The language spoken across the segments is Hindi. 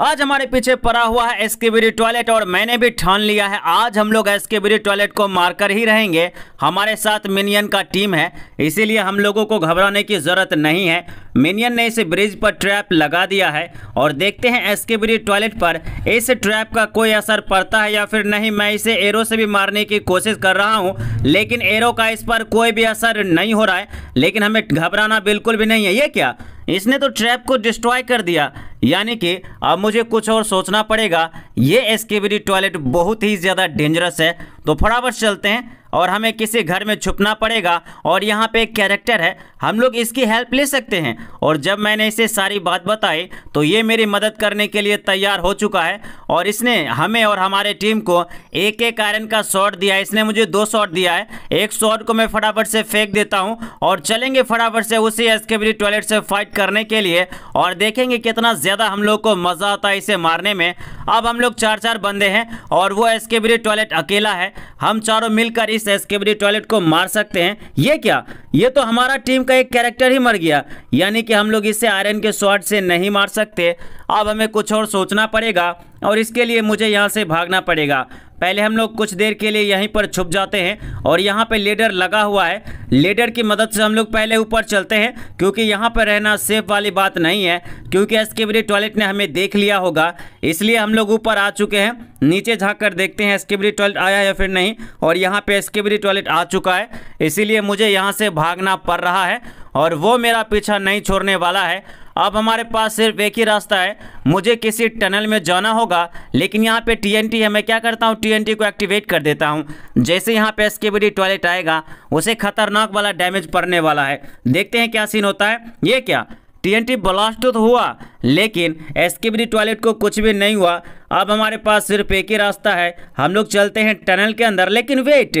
आज हमारे पीछे पड़ा हुआ है एसकेबीडी टॉयलेट और मैंने भी ठान लिया है आज हम लोग एसकेबीडी टॉयलेट को मारकर ही रहेंगे हमारे साथ मिनियन का टीम है इसीलिए हम लोगों को घबराने की ज़रूरत नहीं है मिनियन ने इस ब्रिज पर ट्रैप लगा दिया है और देखते हैं एसकेबीडी टॉयलेट पर इस ट्रैप का कोई असर पड़ता है या फिर नहीं मैं इसे एरो से भी मारने की कोशिश कर रहा हूँ लेकिन एरो का इस पर कोई भी असर नहीं हो रहा है लेकिन हमें घबराना बिल्कुल भी नहीं है ये क्या इसने तो ट्रैप को डिस्ट्रॉय कर दिया यानी कि अब मुझे कुछ और सोचना पड़ेगा ये एसकेबीडी टॉयलेट बहुत ही ज़्यादा डेंजरस है तो फटाफट चलते हैं और हमें किसी घर में छुपना पड़ेगा और यहाँ पे एक कैरेक्टर है हम लोग इसकी हेल्प ले सकते हैं और जब मैंने इसे सारी बात बताई तो ये मेरी मदद करने के लिए तैयार हो चुका है और इसने हमें और हमारे टीम को एक एक आयरन का शॉट दिया है इसने मुझे दो शॉट दिया है एक शॉट को मैं फटाफट से फेंक देता हूँ और चलेंगे फटाफट से उसी एस टॉयलेट से फाइट करने के लिए और देखेंगे कितना ज़्यादा हम लोग को मज़ा आता है इसे मारने में अब हम लोग चार चार बंदे हैं और वो एस्केबरी टॉयलेट अकेला है हम चारों मिलकर इस एस्केबरी टॉयलेट को मार सकते हैं ये क्या ये तो हमारा टीम का एक कैरेक्टर ही मर गया यानी कि हम लोग इसे आयरन के शॉर्ट से नहीं मार सकते अब हमें कुछ और सोचना पड़ेगा और इसके लिए मुझे यहाँ से भागना पड़ेगा पहले हम लोग कुछ देर के लिए यहीं पर छुप जाते हैं और यहाँ पे लेडर लगा हुआ है लेडर की मदद से हम लोग पहले ऊपर चलते हैं क्योंकि यहाँ पर रहना सेफ वाली बात नहीं है क्योंकि एसकेबरी टॉयलेट ने हमें देख लिया होगा इसलिए हम लोग ऊपर आ चुके हैं नीचे झाँक कर देखते हैं एसकेबरी टॉयलेट आया या फिर नहीं और यहाँ पर एसकेबरी टॉयलेट आ चुका है इसीलिए मुझे यहाँ से भागना पड़ रहा है और वो मेरा पीछा नहीं छोड़ने वाला है अब हमारे पास सिर्फ एक ही रास्ता है मुझे किसी टनल में जाना होगा लेकिन यहाँ पे टीएनटी है मैं क्या करता हूँ टीएनटी को एक्टिवेट कर देता हूँ जैसे यहाँ पे एसकेबीडी टॉयलेट आएगा उसे खतरनाक वाला डैमेज पड़ने वाला है देखते हैं क्या सीन होता है ये क्या टीएनटी ब्लास्ट तो हुआ लेकिन एसकेबीडी टॉयलेट को कुछ भी नहीं हुआ अब हमारे पास सिर्फ एक ही रास्ता है हम लोग चलते हैं टनल के अंदर लेकिन वेट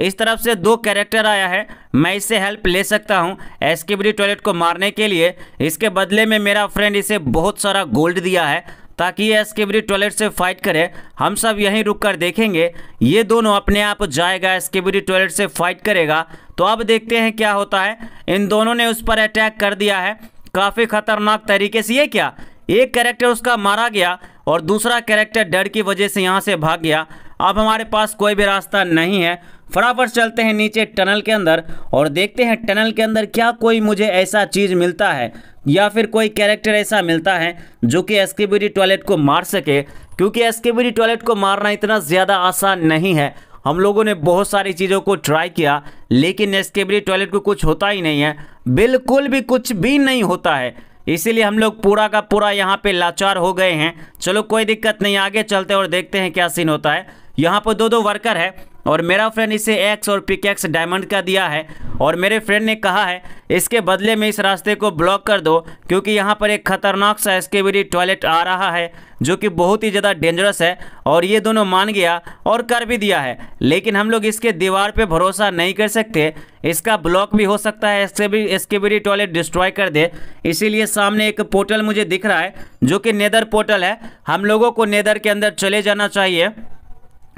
इस तरफ से दो कैरेक्टर आया है मैं इससे हेल्प ले सकता हूँ एसकेबडी टॉयलेट को मारने के लिए इसके बदले में मेरा फ्रेंड इसे बहुत सारा गोल्ड दिया है ताकि ये एस्केबरी टॉयलेट से फाइट करे हम सब यहीं रुक कर देखेंगे ये दोनों अपने आप जाएगा एस्केबरी टॉयलेट से फाइट करेगा तो अब देखते हैं क्या होता है इन दोनों ने उस पर अटैक कर दिया है काफ़ी खतरनाक तरीके से ये क्या एक कैरेक्टर उसका मारा गया और दूसरा कैरेक्टर डर की वजह से यहाँ से भाग गया अब हमारे पास कोई भी रास्ता नहीं है फटाफट चलते हैं नीचे टनल के अंदर और देखते हैं टनल के अंदर क्या कोई मुझे ऐसा चीज़ मिलता है या फिर कोई कैरेक्टर ऐसा मिलता है जो कि एसकेबीडी टॉयलेट को मार सके क्योंकि एसकेबीडी टॉयलेट को मारना इतना ज़्यादा आसान नहीं है हम लोगों ने बहुत सारी चीज़ों को ट्राई किया लेकिन एसकेबीडी टॉयलेट को कुछ होता ही नहीं है बिल्कुल भी कुछ भी नहीं होता है इसीलिए हम लोग पूरा का पूरा यहाँ पे लाचार हो गए हैं चलो कोई दिक्कत नहीं आगे चलते और देखते हैं क्या सीन होता है यहाँ पर दो दो वर्कर है और मेरा फ्रेंड इसे एक्स और पिकेक्स डायमंड का दिया है और मेरे फ्रेंड ने कहा है इसके बदले में इस रास्ते को ब्लॉक कर दो क्योंकि यहाँ पर एक खतरनाक सा एसकेबीडी टॉयलेट आ रहा है जो कि बहुत ही ज़्यादा डेंजरस है और ये दोनों मान गया और कर भी दिया है लेकिन हम लोग इसके दीवार पे भरोसा नहीं कर सकते इसका ब्लॉक भी हो सकता है एसकेबीडी टॉयलेट डिस्ट्रॉय कर दे इसीलिए सामने एक पोर्टल मुझे दिख रहा है जो कि नेदर पोर्टल है हम लोगों को नेदर के अंदर चले जाना चाहिए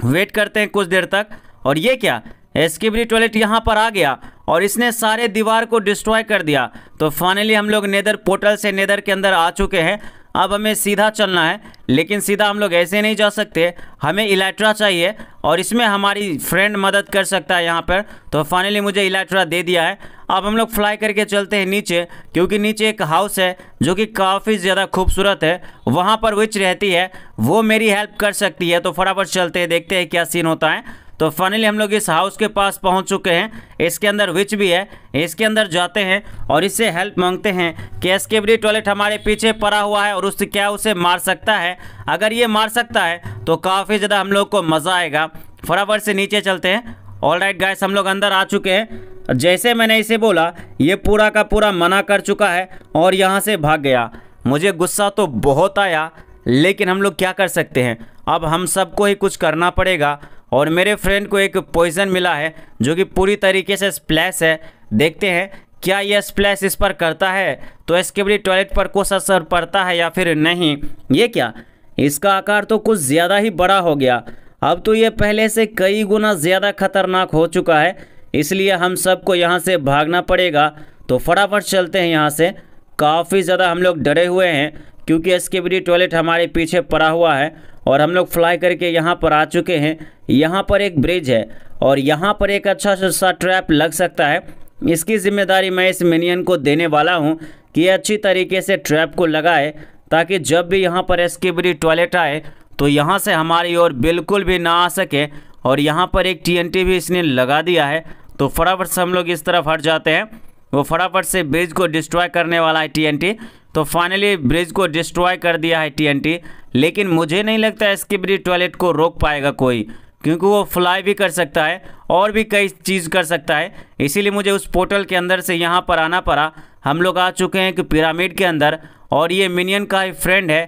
वेट करते हैं कुछ देर तक और ये क्या एस्किबरी टॉयलेट यहाँ पर आ गया और इसने सारे दीवार को डिस्ट्रॉय कर दिया तो फाइनली हम लोग नेदर पोर्टल से नेदर के अंदर आ चुके हैं अब हमें सीधा चलना है लेकिन सीधा हम लोग ऐसे नहीं जा सकते हमें इलेक्ट्रा चाहिए और इसमें हमारी फ्रेंड मदद कर सकता है यहाँ पर तो फाइनली मुझे इलेक्ट्रा दे दिया है अब हम लोग फ्लाई करके चलते हैं नीचे क्योंकि नीचे एक हाउस है जो कि काफ़ी ज़्यादा खूबसूरत है वहाँ पर विच रहती है वो मेरी हेल्प कर सकती है तो फटाफट चलते हैं देखते हैं क्या सीन होता है तो फाइनली हम लोग इस हाउस के पास पहुंच चुके हैं इसके अंदर विच भी है इसके अंदर जाते हैं और इससे हेल्प मांगते हैं कि एसकेबरी टॉयलेट हमारे पीछे पड़ा हुआ है और उससे क्या उसे मार सकता है अगर ये मार सकता है तो काफ़ी ज़्यादा हम लोग को मज़ा आएगा फटाफट से नीचे चलते हैं ऑल राइट गाइस हम लोग अंदर आ चुके हैं जैसे मैंने इसे बोला ये पूरा का पूरा मना कर चुका है और यहाँ से भाग गया मुझे गुस्सा तो बहुत आया लेकिन हम लोग क्या कर सकते हैं अब हम सबको ही कुछ करना पड़ेगा और मेरे फ्रेंड को एक पॉइजन मिला है जो कि पूरी तरीके से स्प्लैश है देखते हैं क्या यह स्प्लैश इस पर करता है तो बड़ी टॉयलेट पर कुछ असर पड़ता है या फिर नहीं ये क्या इसका आकार तो कुछ ज़्यादा ही बड़ा हो गया अब तो ये पहले से कई गुना ज़्यादा खतरनाक हो चुका है इसलिए हम सबको यहाँ से भागना पड़ेगा तो फटाफट चलते हैं यहाँ से काफ़ी ज़्यादा हम लोग डरे हुए हैं क्योंकि एस्केबरी टॉयलेट हमारे पीछे पड़ा हुआ है और हम लोग फ्लाई करके यहाँ पर आ चुके हैं यहाँ पर एक ब्रिज है और यहाँ पर एक अच्छा सा ट्रैप लग सकता है इसकी जिम्मेदारी मैं इस मिनियन को देने वाला हूँ कि अच्छी तरीके से ट्रैप को लगाए ताकि जब भी यहाँ पर एसकेबरी टॉयलेट आए तो यहाँ से हमारी ओर बिल्कुल भी ना आ सके और यहाँ पर एक टी भी इसने लगा दिया है तो फटाफट से हम लोग इस तरफ हट जाते हैं वो फटाफट से ब्रिज को डिस्ट्रॉय करने वाला है टी तो फाइनली ब्रिज को डिस्ट्रॉय कर दिया है टी लेकिन मुझे नहीं लगता इसके ब्रिज टॉयलेट को रोक पाएगा कोई क्योंकि वो फ्लाई भी कर सकता है और भी कई चीज़ कर सकता है इसीलिए मुझे उस पोर्टल के अंदर से यहाँ पर आना पड़ा हम लोग आ चुके हैं कि पिरामिड के अंदर और ये मिनियन का ही फ्रेंड है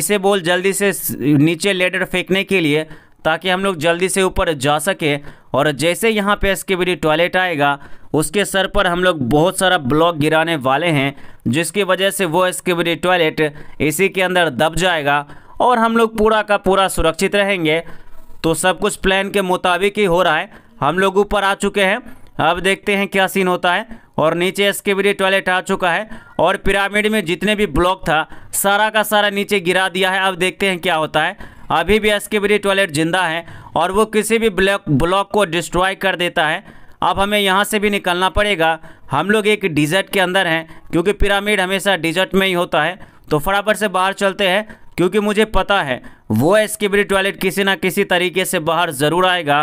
इसे बोल जल्दी से नीचे लेडर फेंकने के लिए ताकि हम लोग जल्दी से ऊपर जा सके और जैसे यहाँ पे एस टॉयलेट आएगा उसके सर पर हम लोग बहुत सारा ब्लॉक गिराने वाले हैं जिसकी वजह से वो एस टॉयलेट इसी के अंदर दब जाएगा और हम लोग पूरा का पूरा सुरक्षित रहेंगे तो सब कुछ प्लान के मुताबिक ही हो रहा है हम लोग ऊपर आ चुके हैं अब देखते हैं क्या सीन होता है और नीचे इसके भी टॉयलेट आ चुका है और पिरामिड में जितने भी ब्लॉक था सारा का सारा नीचे गिरा दिया है अब देखते हैं क्या होता है अभी भी एस्केबरी टॉयलेट जिंदा है और वो किसी भी ब्लॉक ब्लॉक को डिस्ट्रॉय कर देता है अब हमें यहाँ से भी निकलना पड़ेगा हम लोग एक डिजर्ट के अंदर हैं क्योंकि पिरामिड हमेशा डिजर्ट में ही होता है तो फटाफट से बाहर चलते हैं क्योंकि मुझे पता है वो एस्केबरी टॉयलेट किसी ना किसी तरीके से बाहर ज़रूर आएगा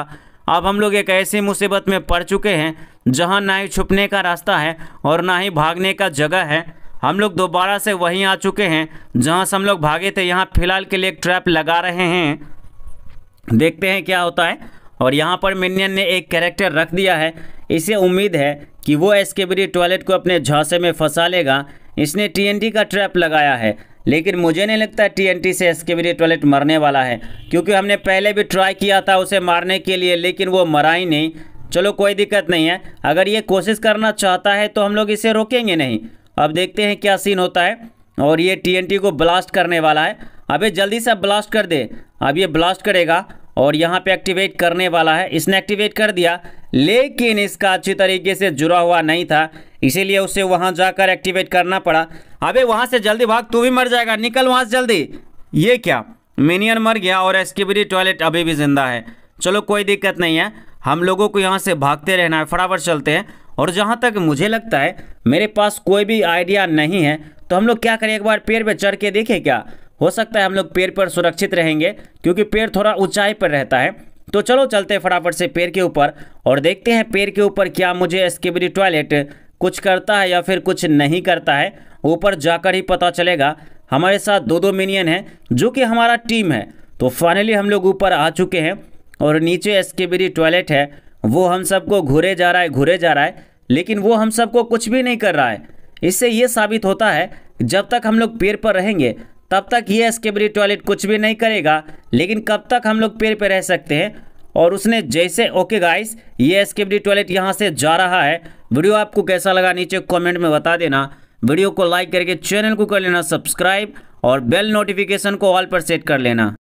अब हम लोग एक ऐसी मुसीबत में पड़ चुके हैं जहाँ ना ही छुपने का रास्ता है और ना ही भागने का जगह है हम लोग दोबारा से वहीं आ चुके हैं जहां से हम लोग भागे थे यहाँ फिलहाल के लिए एक ट्रैप लगा रहे हैं देखते हैं क्या होता है और यहाँ पर मिनियन ने एक कैरेक्टर रख दिया है इसे उम्मीद है कि वो एसकेबरी टॉयलेट को अपने झांसे में फंसा लेगा इसने टीएनटी का ट्रैप लगाया है लेकिन मुझे नहीं लगता टी से एसकेबरी टॉयलेट मरने वाला है क्योंकि हमने पहले भी ट्राई किया था उसे मारने के लिए लेकिन वो मरा ही नहीं चलो कोई दिक्कत नहीं है अगर ये कोशिश करना चाहता है तो हम लोग इसे रोकेंगे नहीं अब देखते हैं क्या सीन होता है और ये टीएनटी को ब्लास्ट करने वाला है अबे जल्दी से ब्लास्ट कर दे अब ये ब्लास्ट करेगा और यहाँ पे एक्टिवेट करने वाला है इसने एक्टिवेट कर दिया लेकिन इसका अच्छी तरीके से जुड़ा हुआ नहीं था इसीलिए उसे वहाँ जाकर एक्टिवेट करना पड़ा अबे वहाँ से जल्दी भाग तू भी मर जाएगा निकल वहाँ से जल्दी ये क्या मिनियन मर गया और एसकेबरी टॉयलेट अभी भी ज़िंदा है चलो कोई दिक्कत नहीं है हम लोगों को यहाँ से भागते रहना है फटाफट चलते हैं और जहाँ तक मुझे लगता है मेरे पास कोई भी आइडिया नहीं है तो हम लोग क्या करें एक बार पेड़ पर चढ़ के देखें क्या हो सकता है हम लोग पेड़ पर सुरक्षित रहेंगे क्योंकि पेड़ थोड़ा ऊंचाई पर रहता है तो चलो चलते हैं फटाफट से पेड़ के ऊपर और देखते हैं पेड़ के ऊपर क्या मुझे स्केबरी टॉयलेट कुछ करता है या फिर कुछ नहीं करता है ऊपर जाकर ही पता चलेगा हमारे साथ दो दो मिनियन हैं जो कि हमारा टीम है तो फाइनली हम लोग ऊपर आ चुके हैं और नीचे एसकेबरी टॉयलेट है वो हम सबको घुरे जा रहा है घुरे जा रहा है लेकिन वो हम सबको कुछ भी नहीं कर रहा है इससे ये साबित होता है जब तक हम लोग पेड़ पर रहेंगे तब तक ये एस्केबरी टॉयलेट कुछ भी नहीं करेगा लेकिन कब तक हम लोग पेड़ पर रह सकते हैं और उसने जैसे ओके गाइस ये एस्केबरी टॉयलेट यहाँ से जा रहा है वीडियो आपको कैसा लगा नीचे कॉमेंट में बता देना वीडियो को लाइक करके चैनल को कर लेना सब्सक्राइब और बेल नोटिफिकेशन को ऑल पर सेट कर लेना